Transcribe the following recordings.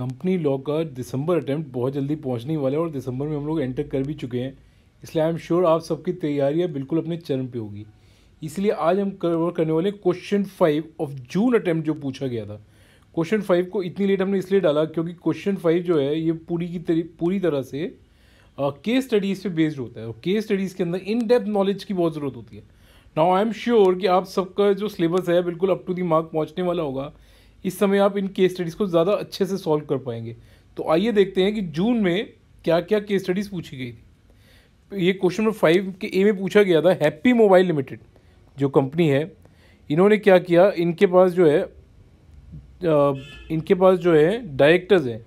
company law का दिसंबर attempt बहुत जल्दी पहुंचने वाले है और दिसंबर में हम लोग एंटर कर भी चुके हैं इसलिए आई एम श्योर आप सबकी तैयारियां बिल्कुल अपने चरम पे होगी इसलिए आज हम कवर करने वाले question five of June attempt जो पूछा गया था क्वेश्चन फाइव को इतनी लेट हमने इसलिए डाला क्योंकि क्वेश्चन फाइव जो है ये पूरी की तरी, पूरी तरह से के स्टडीज़ पे बेस्ड होता है और के स्टडीज़ के अंदर इन डेप्थ नॉलेज की बहुत ज़रूरत होती है नाउ आई एम श्योर कि आप सबका जो सिलेबस है बिल्कुल अप टू दी मार्क पहुँचने वाला होगा इस समय आप इन केस स्टडीज़ को ज़्यादा अच्छे से सॉल्व कर पाएंगे तो आइए देखते हैं कि जून में क्या क्या केस स्टडीज़ पूछी गई थी ये क्वेश्चन नंबर फाइव के ए में पूछा गया था हैप्पी मोबाइल लिमिटेड जो कंपनी है इन्होंने क्या किया इनके पास जो है इनके पास जो है डायरेक्टर्स हैं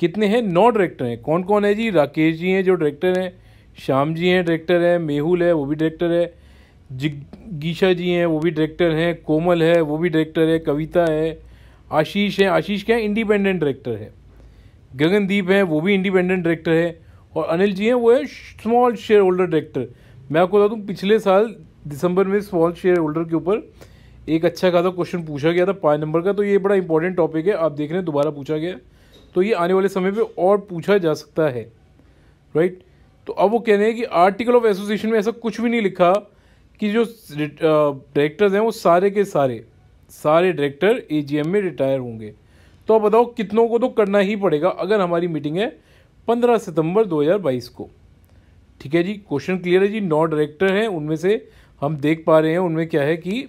कितने हैं नौ डायरेक्टर हैं कौन कौन है जी राकेश जी हैं जो डायरेक्टर हैं श्याम जी हैं डायरेक्टर हैं मेहुल है वो भी डायरेक्टर है जिगीशा जी हैं वो भी डायरेक्टर हैं कोमल है वो भी डायरेक्टर है कविता है आशीष हैं आशीष क्या है इंडिपेंडेंट डायरेक्टर है गगनदीप हैं वो भी इंडिपेंडेंट डायरेक्टर है और अनिल जी हैं वो है स्मॉल शेयर होल्डर डायरेक्टर मैं आपको बता दूँ पिछले साल दिसंबर में स्मॉल शेयर होल्डर के ऊपर एक अच्छा खासा क्वेश्चन पूछा गया था पाँच नंबर का तो ये बड़ा इंपॉर्टेंट टॉपिक है आप देख रहे हैं दोबारा पूछा गया तो ये आने वाले समय पर और पूछा जा सकता है राइट तो अब वो कह रहे हैं कि आर्टिकल ऑफ एसोसिएशन में ऐसा कुछ भी नहीं लिखा कि जो डायरेक्टर्स uh, हैं वो सारे के सारे सारे डायरेक्टर एजीएम में रिटायर होंगे तो बताओ कितनों को तो करना ही पड़ेगा अगर हमारी मीटिंग है पंद्रह सितंबर 2022 को ठीक है जी क्वेश्चन क्लियर है जी नौ डायरेक्टर हैं उनमें से हम देख पा रहे हैं उनमें क्या है कि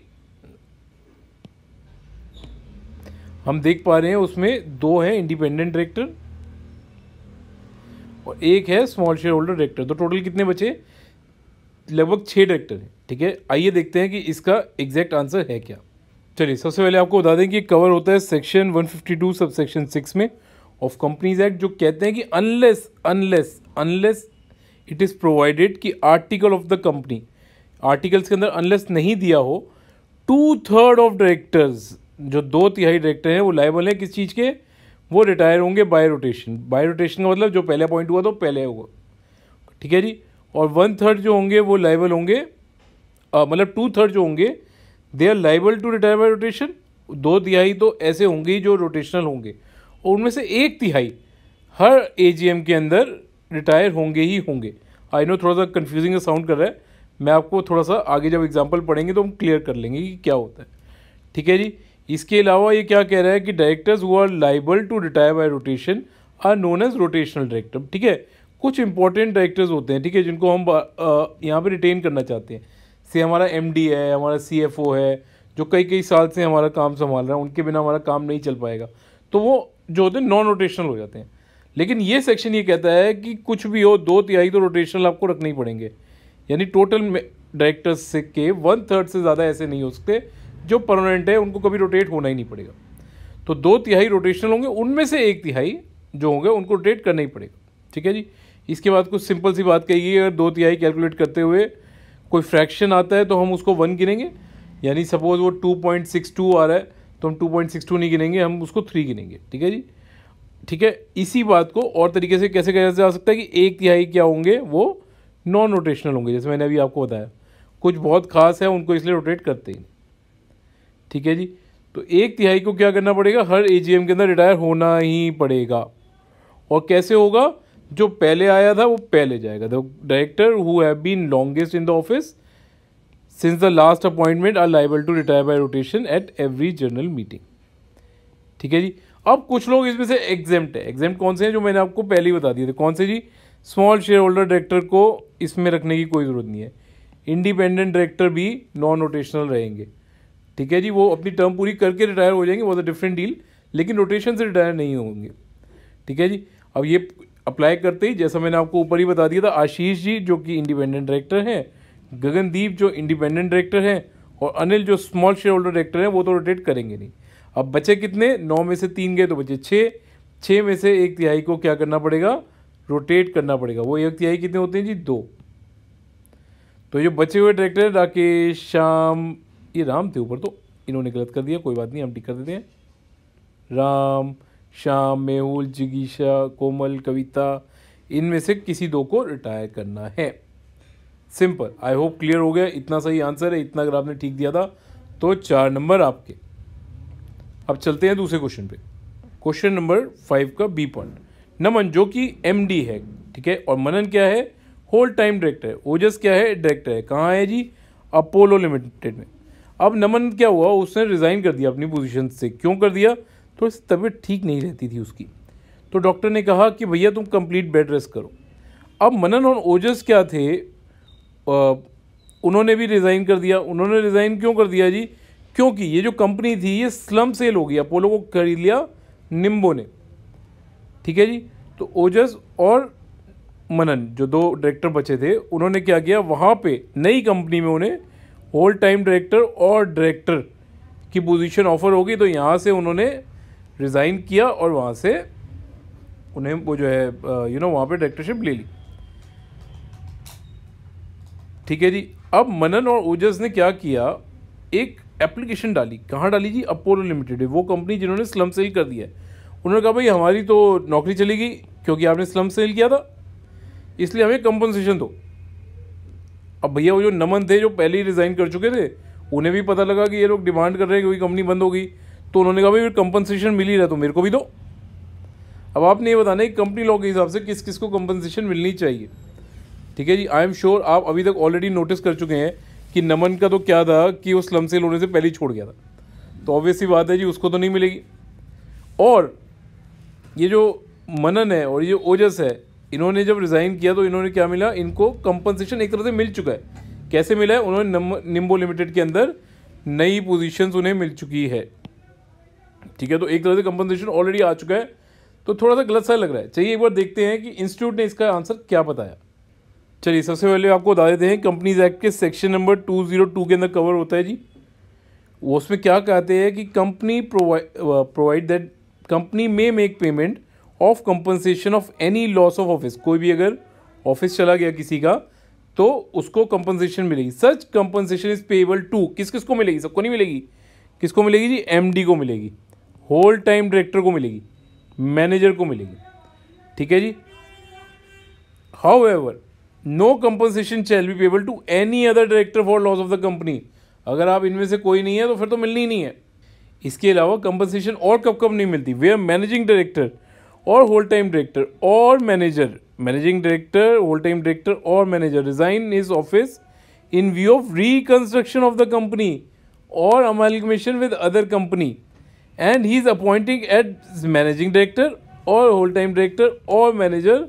हम देख पा रहे हैं उसमें दो हैं इंडिपेंडेंट डायरेक्टर और एक है स्मॉल शेयर होल्डर डायरेक्टर तो टोटल कितने बचे लगभग छः डायरेक्टर हैं ठीक है आइए देखते हैं कि इसका एग्जैक्ट आंसर है क्या चलिए सबसे पहले आपको बता दें कि कवर होता है सेक्शन 152 सब सेक्शन सिक्स में ऑफ कंपनीज एक्ट जो कहते हैं कि unless unless unless it is provided कि article of the company articles के अंदर अनलेस नहीं दिया हो टू थर्ड ऑफ डायरेक्टर्स जो दो तिहाई डायरेक्टर हैं वो लाइबल हैं किस चीज़ के वो रिटायर होंगे बाय रोटेशन बाय रोटेशन का मतलब जो पहले अपॉइंट हुआ तो पहले होगा ठीक है जी और वन थर्ड जो होंगे वो लाइबल होंगे मतलब टू थर्ड जो होंगे they are liable to retire by rotation दो तिहाई तो ऐसे होंगे ही जो रोटेशनल होंगे और उनमें से एक तिहाई हर ए के अंदर रिटायर होंगे ही होंगे आई नो थोड़ा सा कन्फ्यूजिंग साउंड कर रहा है मैं आपको थोड़ा सा आगे जब एग्जाम्पल पढ़ेंगे तो हम क्लियर कर लेंगे कि क्या होता है ठीक है जी इसके अलावा ये क्या कह रहा है कि directors who are liable to retire by rotation are known as rotational director ठीक है कुछ इंपॉर्टेंट डायरेक्टर्स होते हैं ठीक है जिनको हम यहाँ पर रिटेन करना चाहते हैं से हमारा एम है हमारा सी है जो कई कई साल से हमारा काम संभाल रहा है उनके बिना हमारा काम नहीं चल पाएगा तो वो जो होते हैं नॉन रोटेशनल हो जाते हैं लेकिन ये सेक्शन ये कहता है कि कुछ भी हो दो तिहाई तो रोटेशनल आपको रखने ही पड़ेंगे यानी टोटल डायरेक्टर्स से के वन थर्ड से ज़्यादा ऐसे नहीं हो सकते जो परमानेंट है उनको कभी रोटेट होना ही नहीं पड़ेगा तो दो तिहाई रोटेशनल होंगे उनमें से एक तिहाई जो होंगे उनको रोटेट करना ही पड़ेगा ठीक है जी इसके बाद कुछ सिंपल सी बात कही अगर दो तिहाई कैलकुलेट करते हुए कोई फ्रैक्शन आता है तो हम उसको वन गिनेंगे यानी सपोज वो टू पॉइंट सिक्स टू आ रहा है तो हम टू पॉइंट सिक्स टू नहीं गिनेंगे हम उसको थ्री गिनेंगे ठीक है जी ठीक है इसी बात को और तरीके से कैसे कहा जा सकता है कि एक तिहाई क्या होंगे वो नॉन रोटेशनल होंगे जैसे मैंने अभी आपको बताया कुछ बहुत खास है उनको इसलिए रोटेट करते ही ठीक है जी तो एक तिहाई को क्या करना पड़ेगा हर ए के अंदर रिटायर होना ही पड़ेगा और कैसे होगा जो पहले आया था वो पहले जाएगा the director who have been longest in the office since the last appointment are liable to retire by rotation at every general meeting ठीक है जी अब कुछ लोग इसमें से एग्जेम्प्ट है एग्जेम्प्ट कौन से हैं जो मैंने आपको पहले ही बता दिए थे कौन से जी स्मॉल शेयर होल्डर डायरेक्टर को इसमें रखने की कोई ज़रूरत नहीं है इंडिपेंडेंट डायरेक्टर भी नॉन रोटेशनल रहेंगे ठीक है जी वो अपनी टर्म पूरी करके रिटायर हो जाएंगे वो द डिफरेंट डील लेकिन रोटेशन से रिटायर नहीं होंगे ठीक है जी अब ये अप्लाई करते ही जैसा मैंने आपको ऊपर ही बता दिया था आशीष जी जो कि इंडिपेंडेंट डायरेक्टर हैं गगनदीप जो इंडिपेंडेंट डायरेक्टर हैं और अनिल जो स्मॉल शेयर होल्डर डायरेक्टर हैं वो तो रोटेट करेंगे नहीं अब बचे कितने नौ में से तीन गए तो बचे छः छः में से एक तिहाई को क्या करना पड़ेगा रोटेट करना पड़ेगा वो एक तिहाई कितने होते हैं जी दो तो जो बचे हुए डायरेक्टर हैं राकेश श्याम ये राम थे ऊपर तो इन्होंने गलत कर दिया कोई बात नहीं हम टिक कर देते हैं राम श्याम मेहुल जिगीशा कोमल कविता इनमें से किसी दो को रिटायर करना है सिंपल आई होप क्लियर हो गया इतना सही आंसर है इतना अगर आपने ठीक दिया था तो चार नंबर आपके अब चलते हैं दूसरे क्वेश्चन पे क्वेश्चन नंबर फाइव का बी पॉइंट नमन जो कि एम डी है ठीक है और मनन क्या है होल टाइम डायरेक्टर है ओजस क्या है डायरेक्टर है कहाँ है जी अपोलो लिमिटेड में अब नमन क्या हुआ उसने रिज़ाइन कर दिया अपनी पोजीशन से क्यों कर दिया थोड़ी सी तबीयत ठीक नहीं रहती थी उसकी तो डॉक्टर ने कहा कि भैया तुम कंप्लीट बेड रेस्ट करो अब मनन और ओजस क्या थे आ, उन्होंने भी रिज़ाइन कर दिया उन्होंने रिज़ाइन क्यों कर दिया जी क्योंकि ये जो कंपनी थी ये स्लम सेल हो गई अपोलो को खरीद लिया निम्बो ने ठीक है जी तो ओजस और मनन जो दो डायरेक्टर बचे थे उन्होंने क्या किया वहाँ पे नई कंपनी में उन्हें होल टाइम डायरेक्टर और डायरेक्टर की पोजीशन ऑफर होगी तो यहाँ से उन्होंने रिज़ाइन किया और वहाँ से उन्हें वो जो है यू नो वहाँ पे डायरेक्टरशिप ले ली ठीक है जी अब मनन और ओजस ने क्या किया एक एप्लीकेशन डाली कहाँ डाली जी अपोलो लिमिटेड वो कंपनी जिन्होंने स्लम सेल कर दिया है उन्होंने कहा भाई हमारी तो नौकरी चली गई क्योंकि आपने स्लम सेल किया था इसलिए हमें कंपनसेशन दो अब भैया वो जो नमन थे जो पहले ही रिज़ाइन कर चुके थे उन्हें भी पता लगा कि ये लोग डिमांड कर रहे हैं क्योंकि कंपनी बंद हो गई तो उन्होंने कहा भाई कंपनसेशन मिल ही रहा तो मेरे को भी दो अब आपने ये बताना है कंपनी लॉ के हिसाब से किस किस को कंपनसेशन मिलनी चाहिए ठीक है जी आई एम श्योर आप अभी तक ऑलरेडी नोटिस कर चुके हैं कि नमन का तो क्या था कि वो स्लम सेल होने से पहले ही छोड़ गया था तो ऑब्वियसली बात है जी उसको तो नहीं मिलेगी और ये जो मनन है और ये ओजस है इन्होंने जब रिज़ाइन किया तो इन्होंने क्या मिला इनको कंपनसेशन एक तरह से मिल चुका है कैसे मिला है उन्होंने निम्बो लिमिटेड के अंदर नई पोजिशन उन्हें मिल चुकी है ठीक है तो एक तरह से कंपनसेशन ऑलरेडी आ चुका है तो थोड़ा सा गलत सा लग रहा है चलिए एक बार देखते हैं कि इंस्टीट्यूट ने इसका आंसर क्या बताया चलिए सबसे पहले आपको बता देते हैं कंपनीज एक्ट के सेक्शन नंबर 202 के अंदर कवर होता है जी वो उसमें क्या कहते हैं कि company provide that company may make payment of compensation of any loss of office कोई भी अगर ऑफिस चला गया किसी का तो उसको कंपनसेशन मिलेगी such compensation is payable to किस किस को मिलेगी सबको नहीं मिलेगी किसको मिलेगी जी एमडी को मिलेगी होल टाइम डायरेक्टर को मिलेगी मैनेजर को मिलेगी ठीक है जी however no compensation shall be payable to any other director for loss of the company अगर आप इनमें से कोई नहीं है तो फिर तो मिलनी ही नहीं है इसके अलावा कंपनसेशन और कब कब नहीं मिलती वे आर मैनेजिंग डायरेक्टर और होल टाइम डायरेक्टर और manager managing director whole time director और manager resign is office in view of reconstruction of the company और amalgamation with other company and he is appointing at managing director और whole time director और manager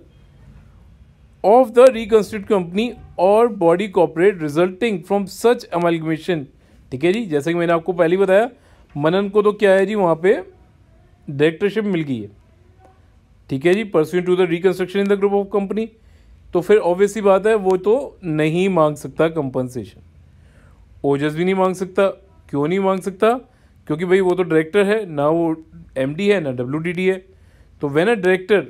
of the reconstruct company और body corporate resulting from such amalgamation ठीक है जी जैसे कि मैंने आपको पहले बताया मनन को तो क्या है जी वहाँ पे डायरेक्टरशिप मिल गई है ठीक है जी pursue to the reconstruction in the group of company तो फिर ऑब्वियसली बात है वो तो नहीं मांग सकता कंपनसेशन ओजस भी नहीं मांग सकता क्यों नहीं मांग सकता क्योंकि भाई वो तो डायरेक्टर है ना वो एम है ना डब्ल्यू है तो वेन अ डायरेक्टर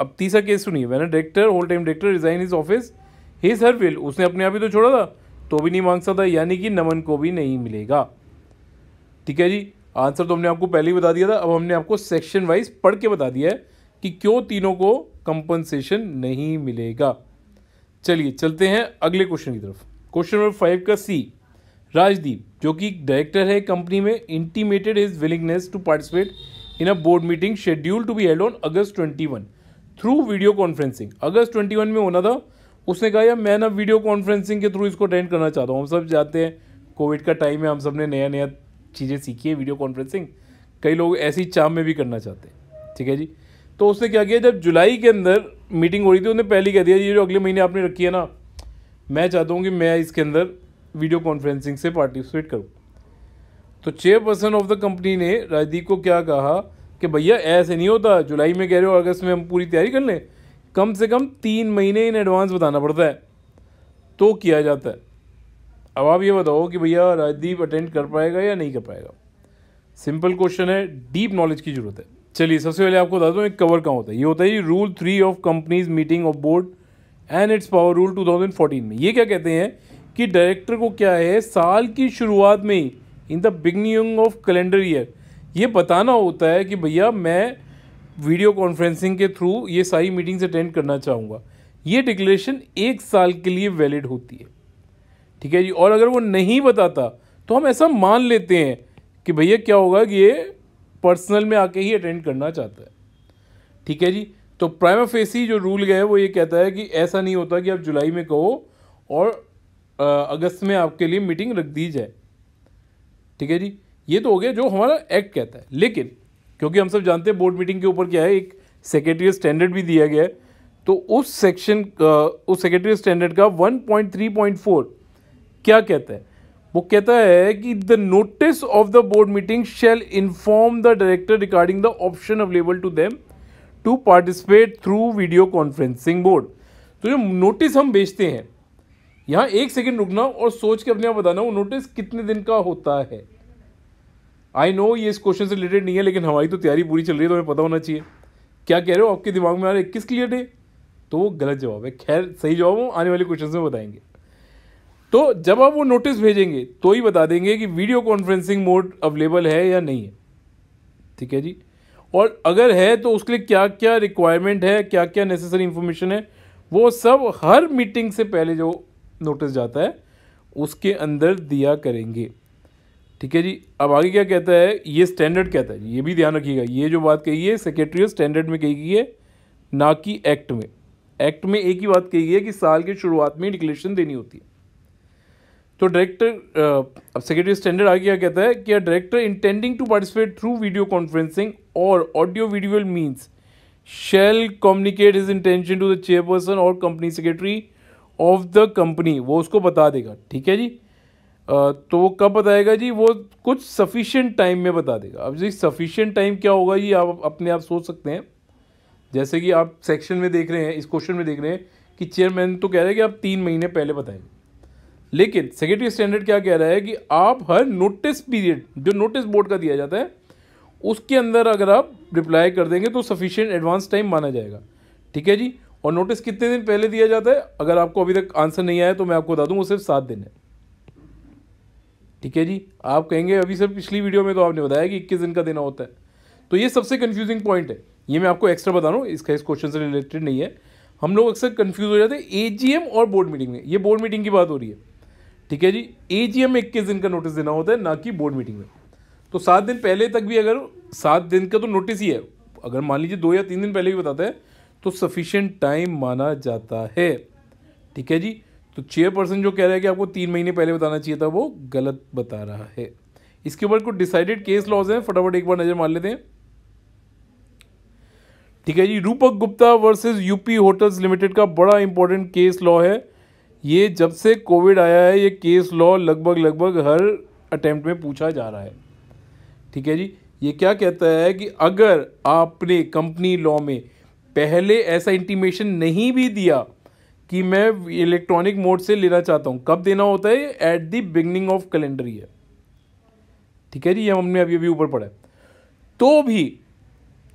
अब तीसरा केस सुनिए when a director whole time director resign is office he sir will उसने अपने आप ही तो छोड़ा था तो भी नहीं मांग सकता यानी कि नमन को भी नहीं मिलेगा ठीक है जी आंसर तो हमने आपको पहले ही बता दिया था अब हमने आपको सेक्शन वाइज पढ़ के बता दिया है कि क्यों तीनों को कंपनसेशन नहीं मिलेगा चलिए चलते हैं अगले क्वेश्चन की तरफ क्वेश्चन नंबर फाइव का सी राजदीप जो कि डायरेक्टर है कंपनी में intimated is willingness to participate in a board meeting schedule to be held on August twenty one through video conferencing August twenty one में होना था उसने कहा यार मैं ना वीडियो कॉन्फ्रेंसिंग के थ्रू इसको अटेंड करना चाहता हूँ हम सब जाते हैं कोविड का टाइम है हम सब ने नया नया चीज़ें सीखी है वीडियो कॉन्फ्रेंसिंग कई लोग ऐसी चाम में भी करना चाहते हैं ठीक है जी तो उसने क्या किया जब जुलाई के अंदर मीटिंग हो रही थी उसने पहले कह दिया ये जो अगले महीने आपने रखी है ना मैं चाहता हूँ कि मैं इसके अंदर वीडियो कॉन्फ्रेंसिंग से पार्टिसिपेट करूँ तो चेयरपर्सन ऑफ द कंपनी ने राजदीप को क्या कहा कि भैया ऐसे नहीं होता जुलाई में कह रहे हो अगस्त में हम पूरी तैयारी कर लें कम से कम तीन महीने इन एडवांस बताना पड़ता है तो किया जाता है अब आप ये बताओ कि भैया राजदीप अटेंड कर पाएगा या नहीं कर पाएगा सिंपल क्वेश्चन है डीप नॉलेज की जरूरत है चलिए सबसे पहले आपको बता दूँ एक कवर कहाँ होता है ये होता है rule three of companies meeting of board and its power rule 2014 में ये क्या कहते हैं कि डायरेक्टर को क्या है साल की शुरुआत में ही in the beginning of calendar year ये बताना होता है कि भैया मैं वीडियो कॉन्फ्रेंसिंग के थ्रू ये सारी मीटिंग्स अटेंड करना चाहूँगा ये डिक्लेरेशन एक साल के लिए वैलिड होती है ठीक है जी और अगर वो नहीं बताता तो हम ऐसा मान लेते हैं कि भैया क्या होगा कि ये पर्सनल में आके ही अटेंड करना चाहता है ठीक है जी तो प्राइम फेसी जो रूल गया है वो ये कहता है कि ऐसा नहीं होता कि आप जुलाई में कहो और अगस्त में आपके लिए मीटिंग रख दी जाए ठीक है जी ये तो हो गया जो हमारा एक्ट कहता है लेकिन क्योंकि हम सब जानते हैं बोर्ड मीटिंग के ऊपर क्या है एक सेक्रेटरी स्टैंडर्ड भी दिया गया है तो उस सेक्शन उस सेक्रेटरी स्टैंडर्ड का 1.3.4 क्या कहता है वो कहता है कि the notice of the board meeting shall inform the director regarding the option available to them to participate through video conferencing board तो जो नोटिस हम भेजते हैं यहाँ एक सेकंड रुकना और सोच के अपने आप बताना वो नोटिस कितने दिन का होता है आई नो ये इस क्वेश्चन से रिलेटेड नहीं है लेकिन हमारी तो तैयारी पूरी चल रही है तो हमें पता होना चाहिए क्या कह रहे हो आपके दिमाग में आ रहे है इक्कीस क्लियर है तो वो गलत जवाब है खैर सही जवाब हम आने वाले क्वेश्चन में बताएंगे तो जब आप वो नोटिस भेजेंगे तो ही बता देंगे कि वीडियो कॉन्फ्रेंसिंग मोड अवेलेबल है या नहीं है ठीक है जी और अगर है तो उसके लिए क्या क्या रिक्वायरमेंट है क्या क्या नेसेसरी इन्फॉर्मेशन है वो सब हर मीटिंग से पहले जो नोटिस जाता है उसके अंदर दिया करेंगे ठीक है जी अब आगे क्या कहता है ये स्टैंडर्ड कहता है ये भी ध्यान रखिएगा ये जो बात कही है सेक्रेटरी स्टैंडर्ड में कही गई है ना कि एक्ट में एक्ट में एक ही बात कही है कि साल के शुरुआत में डिक्लेरेशन देनी होती है तो डायरेक्टर अब सेक्रेटरी स्टैंडर्ड आगे क्या कहता है कि a director intending to participate through video conferencing और audio video means shall communicate is intention to the chairperson और company secretary of the company वो उसको बता देगा ठीक है जी आ, तो वो कब बताएगा जी वो कुछ सफिशियंट टाइम में बता देगा अब जी सफिशियंट टाइम क्या होगा ये आप अपने आप सोच सकते हैं जैसे कि आप सेक्शन में देख रहे हैं इस क्वेश्चन में देख रहे हैं कि चेयरमैन तो कह रहे हैं कि आप तीन महीने पहले बताएंगे लेकिन सेक्रेटरी स्टैंडर्ड क्या कह रहा है कि आप हर नोटिस पीरियड जो नोटिस बोर्ड का दिया जाता है उसके अंदर अगर आप रिप्लाई कर देंगे तो सफिशियंट एडवांस टाइम माना जाएगा ठीक है जी और नोटिस कितने दिन पहले दिया जाता है अगर आपको अभी तक आंसर नहीं आया तो मैं आपको बता दूंगा वो सिर्फ सात दिन है ठीक है जी आप कहेंगे अभी सर पिछली वीडियो में तो आपने बताया कि इक्कीस दिन का देना होता है तो ये सबसे कन्फ्यूजिंग पॉइंट है ये मैं आपको एक्स्ट्रा बता रहा हूँ इसका इस क्वेश्चन से रिलेटेड नहीं है हम लोग अक्सर कन्फ्यूज़ हो जाते हैं एजीएम और बोर्ड मीटिंग में ये बोर्ड मीटिंग की बात हो रही है ठीक है जी एजीएम में इक्कीस दिन का नोटिस देना होता है ना कि बोर्ड मीटिंग में तो सात दिन पहले तक भी अगर सात दिन का तो नोटिस ही है अगर मान लीजिए दो या तीन दिन पहले भी बताते हैं तो सफिशेंट टाइम माना जाता है ठीक है जी तो चेयरपर्सन जो कह रहा है कि आपको तीन महीने पहले बताना चाहिए था वो गलत बता रहा है इसके ऊपर कुछ डिसाइडेड केस लॉज हैं फटाफट एक बार नज़र मार लेते हैं ठीक है जी Rupak Gupta versus UP hotels limited का बड़ा इंपॉर्टेंट केस लॉ है ये जब से कोविड आया है ये केस लॉ लगभग लगभग हर अटैम्प्ट में पूछा जा रहा है ठीक है जी ये क्या कहता है कि अगर आपने कंपनी लॉ में पहले ऐसा इंटीमेशन नहीं भी दिया कि मैं इलेक्ट्रॉनिक मोड से लेना चाहता हूँ कब देना होता है at the beginning of calendar year ठीक है जी ये हमने अभी अभी ऊपर पढ़ा तो भी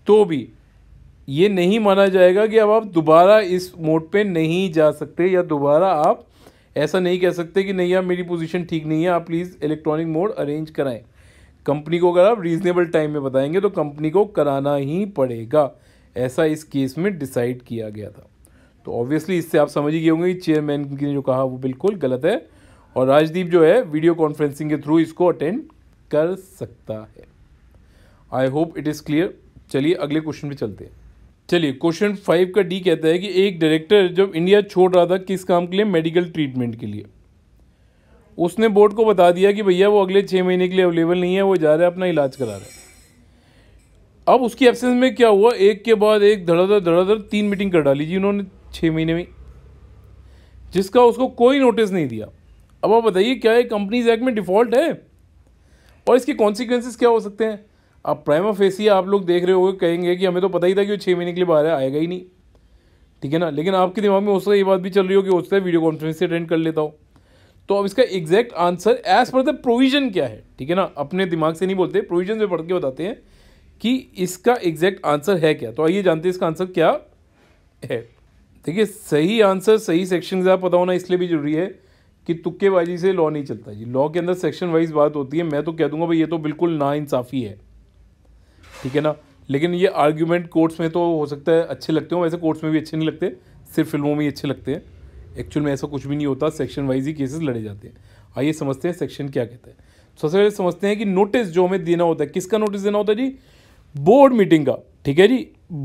तो भी ये नहीं माना जाएगा कि अब आप दोबारा इस मोड पे नहीं जा सकते या दोबारा आप ऐसा नहीं कह सकते कि नहीं यार मेरी पोजीशन ठीक नहीं है आप प्लीज़ इलेक्ट्रॉनिक मोड अरेंज कराएं कंपनी को अगर आप रीज़नेबल टाइम में बताएंगे तो कंपनी को कराना ही पड़ेगा ऐसा इस केस में डिसाइड किया गया था तो ऑब्वियसली इससे आप समझ ही गए होंगे कि चेयरमैन ने जो कहा वो बिल्कुल गलत है और राजदीप जो है वीडियो कॉन्फ्रेंसिंग के थ्रू इसको अटेंड कर सकता है I hope it is clear चलिए अगले क्वेश्चन पे चलते हैं चलिए क्वेश्चन फाइव का डी कहता है कि एक डायरेक्टर जब इंडिया छोड़ रहा था किस काम के लिए मेडिकल ट्रीटमेंट के लिए उसने बोर्ड को बता दिया कि भैया वो अगले छः महीने के लिए अवेलेबल नहीं है वो जा रहा है अपना इलाज करा रहा है अब उसकी एब्सेंस में क्या हुआ एक के बाद एक धड़ाधड़ धड़ाधड़ तीन मीटिंग कर डाली जी उन्होंने छः महीने में जिसका उसको कोई नोटिस नहीं दिया अब आप बताइए क्या ये कंपनीज एक्ट में डिफ़ॉल्ट है और इसके कॉन्सिक्वेंसेस क्या हो सकते हैं अब प्राइमा फेसी आप लोग देख रहे हो कहेंगे कि हमें तो पता ही था कि वो छः महीने के लिए बाहर आएगा ही नहीं ठीक है ना लेकिन आपके दिमाग में उसका ये बात भी चल रही हो कि उसका वीडियो कॉन्फ्रेंस से अटेंड कर लेता हो तो अब इसका exact answer as per the provision क्या है ठीक है ना अपने दिमाग से नहीं बोलते प्रोविजन से पढ़ के बताते हैं कि इसका एग्जैक्ट आंसर है क्या तो आइए जानते हैं इसका आंसर क्या है देखिए सही आंसर सही सेक्शन के पता होना इसलिए भी जरूरी है कि तुक्केबाजी से लॉ नहीं चलता जी लॉ के अंदर सेक्शन वाइज बात होती है मैं तो कह दूंगा भाई ये तो बिल्कुल नाइंसाफ़ी है ठीक है ना लेकिन ये आर्ग्यूमेंट कोर्ट्स में तो हो सकता है अच्छे लगते हो वैसे कोर्ट्स में भी अच्छे नहीं लगते सिर्फ फिल्मों में ही अच्छे लगते हैं एक्चुअल में ऐसा कुछ भी नहीं होता सेक्शन वाइज ही केसेस लड़े जाते हैं आइए समझते हैं सेक्शन क्या कहता है सबसे पहले समझते हैं कि नोटिस जो हमें देना होता है किसका नोटिस देना होता है जी बोर्ड मीटिंग का ठीक है जी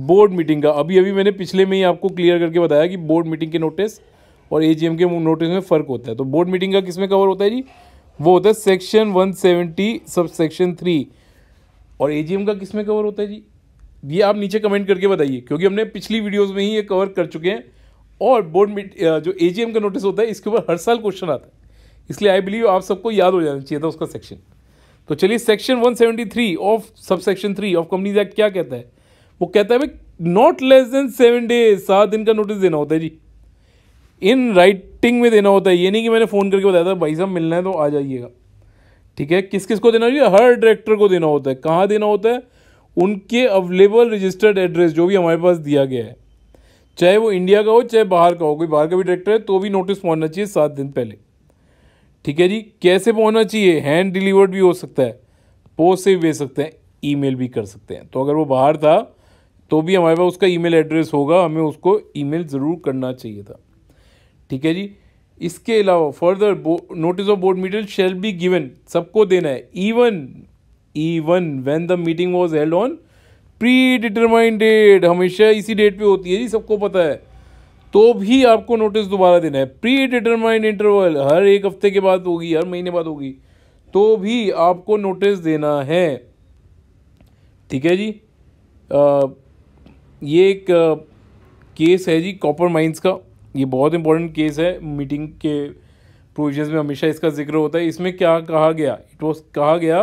बोर्ड मीटिंग का अभी अभी मैंने पिछले में ही आपको क्लियर करके बताया कि बोर्ड मीटिंग के नोटिस और ए के नोटिस में फ़र्क होता है तो बोर्ड मीटिंग का किस में कवर होता है जी वो होता है सेक्शन 170 सब सेक्शन थ्री और ए का किस में कवर होता है जी ये आप नीचे कमेंट करके बताइए क्योंकि हमने पिछली वीडियोज़ में ही ये कवर कर चुके हैं और बोर्ड मीट जो ए का नोटिस होता है इसके ऊपर हर साल क्वेश्चन आता है इसलिए आई बिलीव आप सबको याद हो जाना चाहिए था उसका सेक्शन तो चलिए section 173 of sub section three of companies act क्या कहता है वो कहता है भाई not less than seven days सात दिन का नोटिस देना होता है जी इन राइटिंग में देना होता है ये नहीं कि मैंने फ़ोन करके बताया था भाई साहब मिलना है तो आ जाइएगा ठीक है किस किस को देना चाहिए हर डायरेक्टर को देना होता है कहाँ देना होता है उनके अवेलेबल रजिस्टर्ड एड्रेस जो भी हमारे पास दिया गया है चाहे वो इंडिया का हो चाहे बाहर का हो कोई बाहर का भी डायरेक्टर है तो भी नोटिस पहुँचना चाहिए सात दिन पहले ठीक है जी कैसे पहुंचना चाहिए हैंड डिलीवर्ड भी हो सकता है पोस्ट से भी भेज सकते हैं ईमेल भी कर सकते हैं तो अगर वो बाहर था तो भी हमारे पास उसका ईमेल एड्रेस होगा हमें उसको ईमेल ज़रूर करना चाहिए था ठीक है जी इसके अलावा further notice of board meeting shall be given सबको देना है even even when the meeting was held on pre determined date हमेशा इसी डेट पे होती है जी सबको पता है तो भी आपको नोटिस दोबारा देना है प्री डिटरमाइंड इंटरवल हर एक हफ्ते के बाद होगी हर महीने बाद होगी तो भी आपको नोटिस देना है ठीक है जी आ, ये एक आ, केस है जी कॉपर माइंस का ये बहुत इंपॉर्टेंट केस है मीटिंग के प्रोविजन में हमेशा इसका जिक्र होता है इसमें क्या कहा गया इट वॉज कहा गया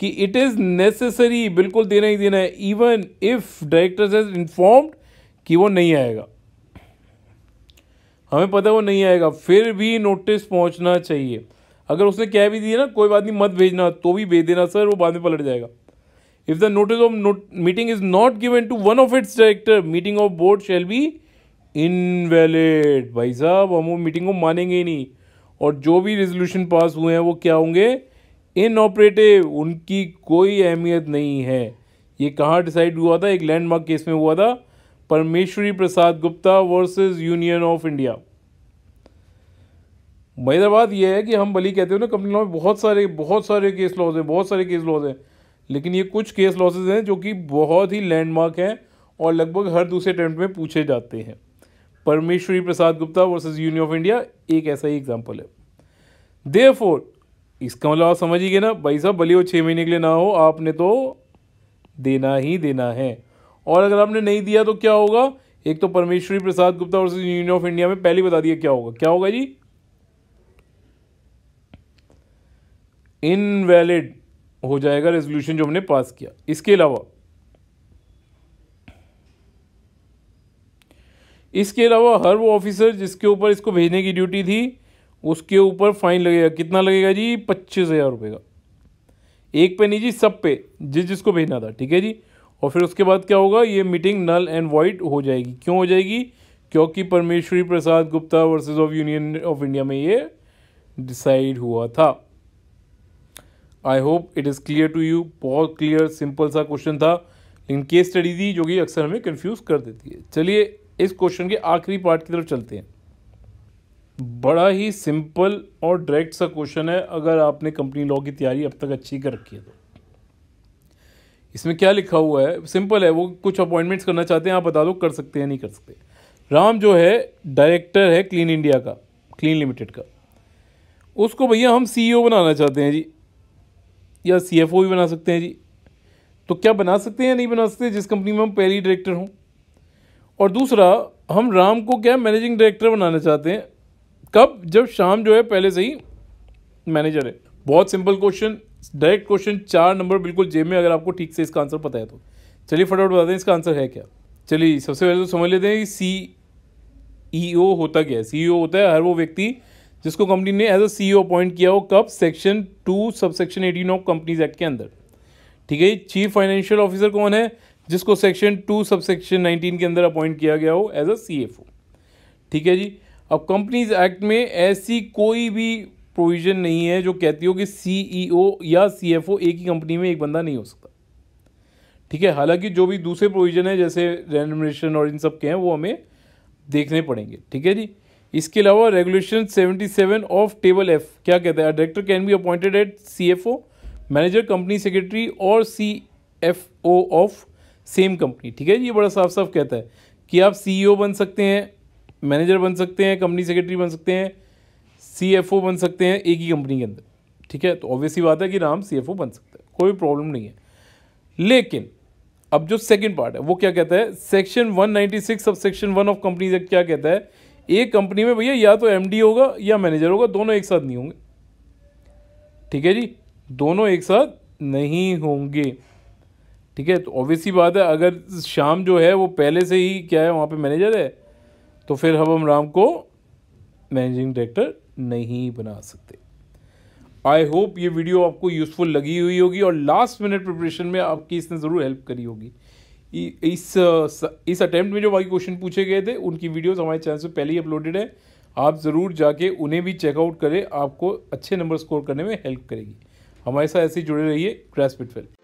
कि इट इज़ नेसेसरी बिल्कुल देना ही देना है even if directors is informed कि वो नहीं आएगा हमें पता वो नहीं आएगा फिर भी नोटिस पहुंचना चाहिए अगर उसने कह भी दिया ना कोई बात नहीं मत भेजना तो भी भेज देना सर वो बाद में पलट जाएगा if the notice of meeting is not given to one of its director meeting of board shall be invalid भाई साहब हम वो मीटिंग को मानेंगे ही नहीं और जो भी रेजोल्यूशन पास हुए हैं वो क्या होंगे इनऑपरेटिव उनकी कोई अहमियत नहीं है ये कहाँ डिसाइड हुआ था एक लैंडमार्क केस में हुआ था Parmeshwari Prasad Gupta versus union of India तो बात यह है कि हम बली कहते हो ना कंपनी लॉ में बहुत सारे बहुत सारे केस लॉज हैं बहुत सारे केस लॉज हैं लेकिन ये कुछ केस लॉसेज हैं जो कि बहुत ही लैंडमार्क हैं और लगभग हर दूसरे अटैम्प्ट में पूछे जाते हैं Parmeshwari Prasad Gupta versus union of India एक ऐसा ही एग्जाम्पल है दे फोर इसका मतलब आप समझिए ना भाई साहब बलि वो छः महीने के लिए ना हो आपने तो देना ही देना है और अगर आपने नहीं दिया तो क्या होगा एक तो परमेश्वरी प्रसाद गुप्ता और यूनियन ऑफ इंडिया में पहले बता दिया क्या होगा क्या होगा जी इनवैलिड हो जाएगा रेजोल्यूशन जो हमने पास किया इसके अलावा इसके अलावा हर वो ऑफिसर जिसके ऊपर इसको भेजने की ड्यूटी थी उसके ऊपर फाइन लगेगा कितना लगेगा जी पच्चीस हज़ार रुपये का एक पे नहीं जी सब पे जिस जिसको भेजना था ठीक है जी और फिर उसके बाद क्या होगा ये मीटिंग नल एंड वाइट हो जाएगी क्यों हो जाएगी क्योंकि Parmeshwari Prasad Gupta versus of union of India में ये डिसाइड हुआ था I hope it is clear to you बहुत क्लियर सिंपल सा क्वेश्चन था लेकिन केस स्टडी थी जो कि अक्सर हमें कन्फ्यूज़ कर देती है चलिए इस क्वेश्चन के आखिरी पार्ट की तरफ चलते हैं बड़ा ही सिंपल और डायरेक्ट सा क्वेश्चन है अगर आपने कंपनी लॉ की तैयारी अब तक अच्छी कर रखी है तो इसमें क्या लिखा हुआ है सिंपल है वो कुछ अपॉइंटमेंट्स करना चाहते हैं आप बता दो कर सकते हैं नहीं कर सकते राम जो है डायरेक्टर है क्लीन इंडिया का क्लीन लिमिटेड का उसको भैया हम सीईओ e बनाना चाहते हैं जी या सीएफओ भी बना सकते हैं जी तो क्या बना सकते हैं या नहीं बना सकते जिस कंपनी में हम पहली डायरेक्टर हों और दूसरा हम राम को क्या मैनेजिंग डायरेक्टर बनाना चाहते हैं कब जब शाम जो है पहले से ही मैनेजर है बहुत सिंपल क्वेश्चन डायरेक्ट क्वेश्चन चार नंबर बिल्कुल जेब में अगर आपको ठीक से इसका आंसर पता है तो चलिए फटाफट बता दें इसका आंसर है क्या चलिए सबसे पहले तो समझ लेते हैं कि सी ई ओ होता क्या है सी ई ओ होता है हर वो व्यक्ति जिसको कंपनी ने as a C E appoint किया हो कब section two sub section eighteen of companies act के अंदर ठीक है चीफ फाइनेंशियल ऑफिसर कौन है जिसको section two sub section nineteen के अंदर अपॉइंट किया गया हो एज अ सी एफ ओ ठीक है जी अब कंपनीज एक्ट में ऐसी कोई भी प्रोविज़न नहीं है जो कहती हो कि सीईओ e या सीएफओ एक ही कंपनी में एक बंदा नहीं हो सकता ठीक है हालांकि जो भी दूसरे प्रोविज़न है जैसे रेनमेशन और इन सब के हैं वो हमें देखने पड़ेंगे ठीक है जी इसके अलावा रेगुलेशन 77 ऑफ टेबल एफ क्या कहता है director can be appointed at C F O manager company secretary और C F O of same company ठीक है जी ये बड़ा साफ साफ कहता है कि आप सी ई ओ बन सकते हैं मैनेजर बन सकते हैं कंपनी सेक्रेटरी बन सकते हैं सी एफ ओ बन सकते हैं एक ही कंपनी के अंदर ठीक है तो ऑब्वियसली बात है कि राम सी एफ ओ बन सकता है कोई प्रॉब्लम नहीं है लेकिन अब जो सेकंड पार्ट है वो क्या कहता है सेक्शन 196 अब section one of companies act क्या कहता है एक कंपनी में भैया या तो एमडी होगा या मैनेजर होगा दोनों एक साथ नहीं होंगे ठीक है जी दोनों एक साथ नहीं होंगे ठीक है तो ऑब्वियसली बात है अगर शाम जो है वो पहले से ही क्या है वहाँ पे मैनेजर है तो फिर हम हम राम को मैनेजिंग डायरेक्टर नहीं बना सकते आई होप ये वीडियो आपको यूज़फुल लगी हुई होगी और लास्ट मिनट प्रिपरेशन में आपकी इसने ज़रूर हेल्प करी होगी इस इस अटैम्प्ट में जो बाकी क्वेश्चन पूछे गए थे उनकी वीडियोस हमारे चैनल से पहले ही अपलोडेड है आप ज़रूर जाके उन्हें भी चेकआउट करें आपको अच्छे नंबर स्कोर करने में हेल्प करेगी हमारे साथ ऐसे ही जुड़े रहिए क्रैस पिटफेल